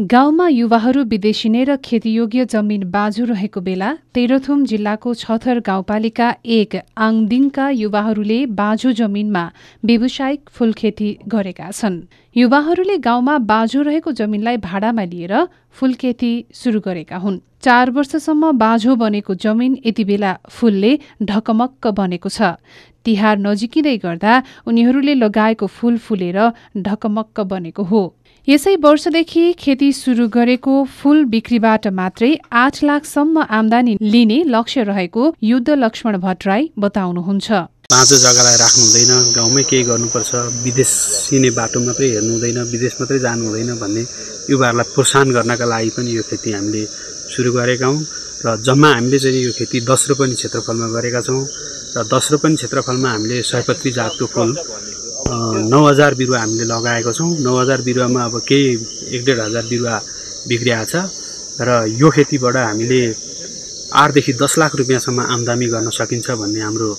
गाउँमा युवाहरू र खेतीयोग्य जमिन बाँझो रहेको बेला तेह्रथुम जिल्लाको छथर गाउँपालिका एक आङदिङका युवाहरूले बाँझो जमिनमा व्यावसायिक फूलखेती गरेका छन् युवाहरूले गाउँमा बाँझो रहेको जमिनलाई भाडामा लिएर फूलखेती सुरु गरेका हुन् चार वर्षसम्म बाँझो बनेको जमिन यति बेला फुलले ढकमक्क बनेको छ तिहार नजिकिँदै गर्दा उनीहरूले लगाएको फुल फुलेर ढकमक्क बनेको हो यसै वर्षदेखि खेती सुरु गरेको फुल बिक्रीबाट मात्रै आठ लाखसम्म आमदानी लिने लक्ष्य रहेको युद्ध लक्ष्मण भट्टराई बताउनुहुन्छ पाँचो जग्गालाई राख्नु हुँदैन गाउँमै केही गर्नुपर्छ विदेश सिने बाटो मात्रै हेर्नु हुँदैन विदेश मात्रै जानु हुँदैन भन्ने युवाहरूलाई प्रोत्साहन गर्नका लागि पनि यो खेती हामीले सुरु गरेका हौँ र जम्मा हामीले चाहिँ यो खेती दस रोपनी क्षेत्रफलमा गरेका छौँ र दस रोपनी क्षेत्रफलमा हामीले सयपत्री जातको फुल नौ हजार बिरुवा हामीले लगाएको छौँ नौ हजार बिरुवामा अब केही एक डेढ हजार बिरुवा बिग्रिएको छ र यो खेतीबाट हामीले आठदेखि दस लाख रुपियाँसम्म आमदामी गर्न सकिन्छ भन्ने हाम्रो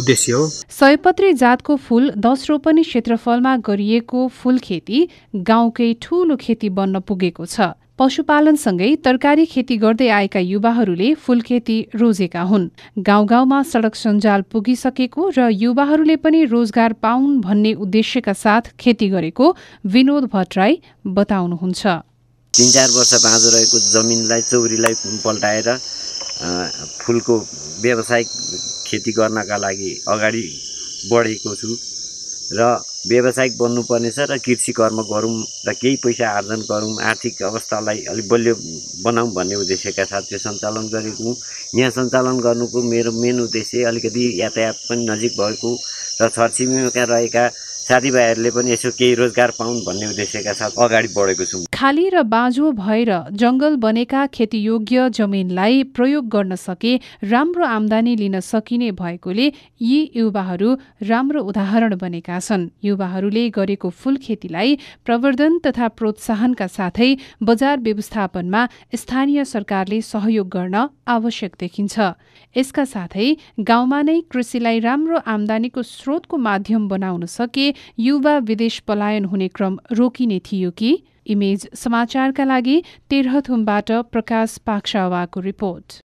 उद्देश्य हो सयपत्री जातको फुल दस रोपनी क्षेत्रफलमा गरिएको फुल खेती गाउँकै ठुलो खेती बन्न पुगेको छ पशुपालनसँगै तरकारी खेती गर्दै आएका युवाहरूले फूल खेती रोजेका हुन् गाउँ गाउँमा सडक सञ्जाल पुगिसकेको र युवाहरूले पनि रोजगार पाउन् भन्ने उद्देश्यका साथ खेती गरेको विनोद भट्टराई बताउनुहुन्छ तिन चार वर्ष बाँझो रहेको जमिनलाई चौरीलाई पल्टाएर फुलको व्यावसायिक खेती गर्नका लागि अगाडि बढेको छु र व्यावसायिक बन्नुपर्नेछ र कृषि कर्म गरौँ र केही पैसा आर्जन गरौँ आर्थिक अवस्थालाई अलिक बलियो बनाऊँ भन्ने उद्देश्यका साथ त्यो सञ्चालन गरेको यहाँ सञ्चालन गर्नुको मेरो मेन उद्देश्य अलिकति यातायात पनि नजिक भएको र छरछिमेका रहेका साथीभाइहरूले पनि यसो केही रोजगार पाउन् भन्ने उद्देश्यका साथ अगाडि बढेको छौँ खाली र बाँझो भएर जङ्गल बनेका खेतीयोग्य जमिनलाई प्रयोग गर्न सके राम्रो आमदानी लिन सकिने भएकोले यी युवाहरू राम्रो उदाहरण बनेका छन् युवाहरूले गरेको फूल खेतीलाई प्रवर्धन तथा प्रोत्साहनका साथै बजार व्यवस्थापनमा स्थानीय सरकारले सहयोग गर्न आवश्यक देखिन्छ यसका साथै गाउँमा नै कृषिलाई राम्रो आमदानीको स्रोतको माध्यम बनाउन सके युवा विदेश पलायन हुने क्रम रोकिने थियो कि इमेज समाचारका लागि तेह्रथुमबाट प्रकाश पाक्षावाको रिपोर्ट